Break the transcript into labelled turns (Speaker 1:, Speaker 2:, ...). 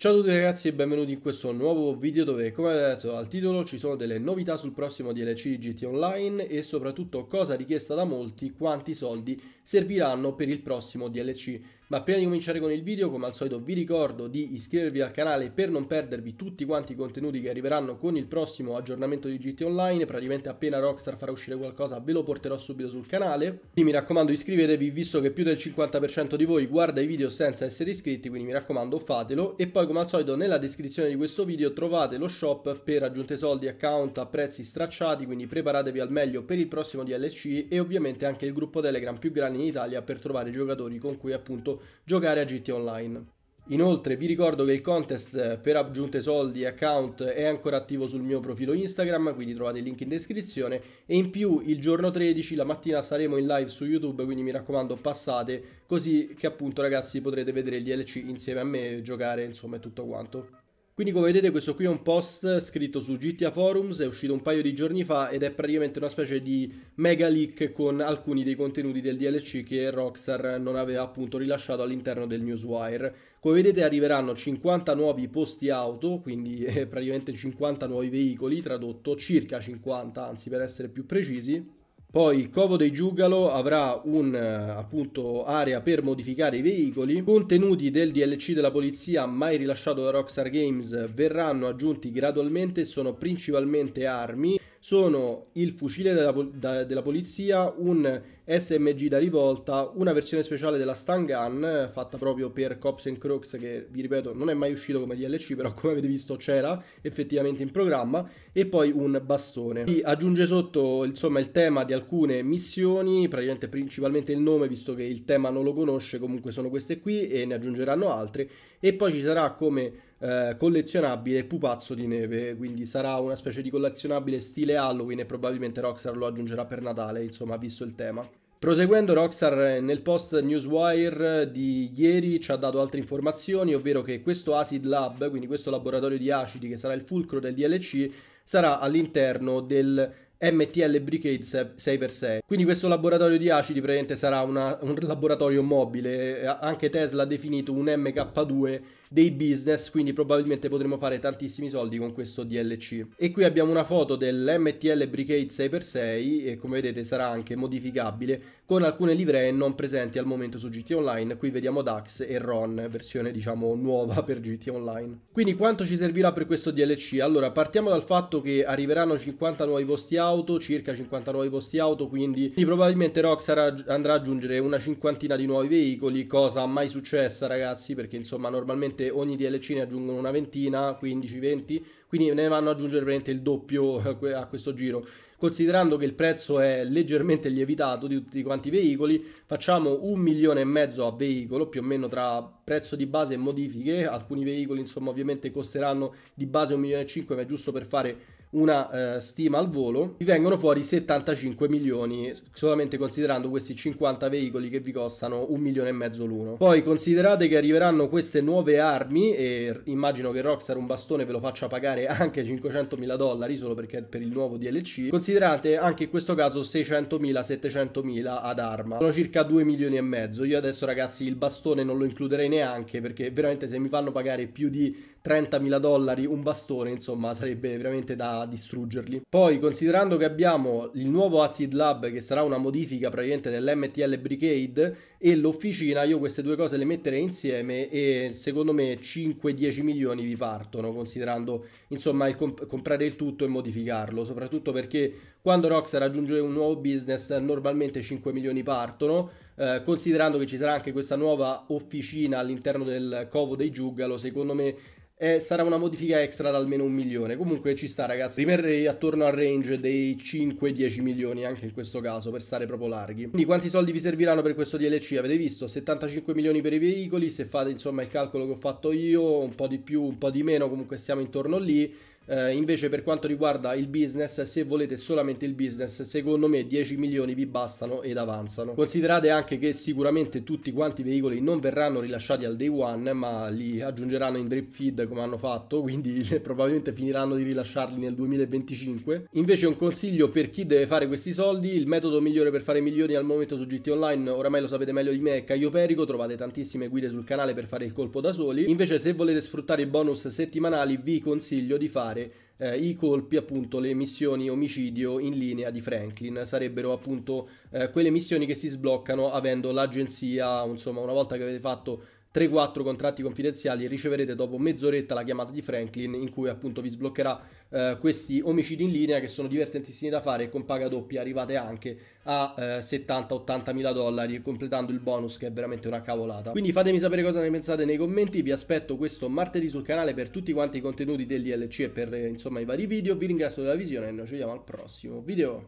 Speaker 1: Ciao a tutti ragazzi e benvenuti in questo nuovo video dove come detto al titolo ci sono delle novità sul prossimo DLC GT Online e soprattutto cosa richiesta da molti quanti soldi serviranno per il prossimo DLC ma prima di cominciare con il video, come al solito vi ricordo di iscrivervi al canale per non perdervi tutti quanti i contenuti che arriveranno con il prossimo aggiornamento di GT Online, praticamente appena Rockstar farà uscire qualcosa ve lo porterò subito sul canale. Quindi mi raccomando iscrivetevi visto che più del 50% di voi guarda i video senza essere iscritti, quindi mi raccomando fatelo. E poi come al solito nella descrizione di questo video trovate lo shop per aggiunte soldi, account a prezzi stracciati, quindi preparatevi al meglio per il prossimo DLC e ovviamente anche il gruppo Telegram più grande in Italia per trovare giocatori con cui appunto giocare a GT Online. Inoltre vi ricordo che il contest eh, per aggiunte soldi e account è ancora attivo sul mio profilo Instagram, quindi trovate il link in descrizione e in più il giorno 13 la mattina saremo in live su YouTube, quindi mi raccomando passate così che appunto ragazzi potrete vedere il DLC insieme a me giocare, insomma, tutto quanto. Quindi come vedete questo qui è un post scritto su GTA Forums, è uscito un paio di giorni fa ed è praticamente una specie di mega leak con alcuni dei contenuti del DLC che Rockstar non aveva appunto rilasciato all'interno del newswire. Come vedete arriveranno 50 nuovi posti auto, quindi eh, praticamente 50 nuovi veicoli, tradotto circa 50 anzi per essere più precisi, poi il covo dei Giugalo avrà un'area eh, per modificare i veicoli. Contenuti del DLC della polizia mai rilasciato da Rockstar Games verranno aggiunti gradualmente sono principalmente armi sono il fucile della, da, della, polizia, un SMG da rivolta, una versione speciale della Stun Gun fatta proprio per Cops and Crooks che vi ripeto non è mai uscito come DLC però come avete visto c'era effettivamente in programma e poi un bastone. Qui aggiunge sotto insomma il tema di alcune missioni, praticamente principalmente il nome visto che il tema non lo conosce comunque sono queste qui e ne aggiungeranno altre e poi ci sarà come eh, collezionabile pupazzo di neve, quindi sarà una specie di collezionabile stile Halloween e probabilmente Rockstar lo aggiungerà per Natale, insomma, visto il tema. Proseguendo, Rockstar eh, nel post Newswire di ieri ci ha dato altre informazioni, ovvero che questo Acid Lab, quindi questo laboratorio di acidi che sarà il fulcro del DLC, sarà all'interno del MTL Brigade 6x6. Quindi questo laboratorio di acidi praticamente sarà una, un laboratorio mobile, eh, anche Tesla ha definito un MK2 dei business, quindi probabilmente potremo fare tantissimi soldi con questo DLC. E qui abbiamo una foto dell'MTL Brigade 6x6 e come vedete sarà anche modificabile con alcune livree non presenti al momento su GT Online. Qui vediamo Dax e Ron, versione diciamo nuova per GT Online. Quindi quanto ci servirà per questo DLC? Allora partiamo dal fatto che arriveranno 50 nuovi posti auto, circa 50 nuovi posti auto, quindi, quindi probabilmente Rockstar andrà ad aggiungere una cinquantina di nuovi veicoli, cosa mai successa ragazzi perché insomma normalmente praticamente ogni DLC ne aggiungono una ventina, 15, 20, quindi ne vanno ad aggiungere praticamente il doppio a questo giro. Considerando che il prezzo è leggermente lievitato di tutti quanti i veicoli, facciamo un milione e mezzo a veicolo, più o meno tra prezzo di base e modifiche, alcuni veicoli insomma ovviamente costeranno di base un milione e cinque, ma è giusto per fare una eh, stima al volo, vi vengono fuori 75 milioni, solamente considerando questi 50 veicoli che vi costano un milione e mezzo l'uno. Poi considerate che arriveranno queste nuove armi e immagino che Rockstar un bastone ve lo faccia pagare anche 500 mila dollari solo perché per il nuovo DLC, considerate anche in questo caso 600 mila, 700 mila ad arma, sono circa 2 milioni e mezzo. Io adesso ragazzi il bastone non lo includerei neanche perché veramente se mi fanno pagare più di 30.000 dollari un bastone, insomma, sarebbe veramente da distruggerli. Poi, considerando che abbiamo il nuovo Acid Lab, che sarà una modifica praticamente dell'MTL Brigade, e l'officina, io queste due cose le metterei insieme e secondo me 5-10 milioni vi partono, considerando, insomma, il comp comprare il tutto e modificarlo, soprattutto perché quando Rox raggiunge un nuovo business normalmente 5 milioni partono, eh, considerando che ci sarà anche questa nuova officina all'interno del covo dei Giugalo, secondo me eh, sarà una modifica extra da almeno un milione. Comunque ci sta, ragazzi. Rimarrei attorno al range dei 5-10 milioni anche in questo caso, per stare proprio larghi. Quindi quanti soldi vi serviranno per questo DLC? Avete visto? 75 milioni per i veicoli, se fate insomma il calcolo che ho fatto io, un po' di più, un po' di meno, comunque siamo intorno lì. Eh, invece per quanto riguarda il business, se volete solamente il business, secondo me 10 milioni vi bastano ed avanzano. Considerate anche che sicuramente tutti quanti i veicoli non verranno rilasciati al day one, ma li aggiungeranno in drip feed come hanno fatto, quindi probabilmente finiranno di rilasciarli nel 2025. Invece un consiglio per chi deve fare questi soldi, il metodo migliore per fare milioni al momento su GT Online, oramai lo sapete meglio di me, è Caio Perico, trovate tantissime guide sul canale per fare il colpo da soli. Invece se volete sfruttare i bonus settimanali vi consiglio di fare evitare eh, i colpi, appunto le missioni omicidio in linea di Franklin. Sarebbero appunto eh, quelle missioni che si sbloccano avendo l'agenzia, insomma una volta che avete fatto 3-4 contratti confidenziali e riceverete dopo mezz'oretta la chiamata di Franklin in cui appunto vi sbloccherà eh, questi omicidi in linea che sono divertentissimi da fare e con paga doppia arrivate anche a eh, 70-80 mila dollari completando il bonus che è veramente una cavolata. Quindi fatemi sapere cosa ne pensate nei commenti, vi aspetto questo martedì sul canale per tutti quanti i contenuti dell'ILC e per eh, insomma i vari video, vi ringrazio della visione e noi ci vediamo al prossimo video.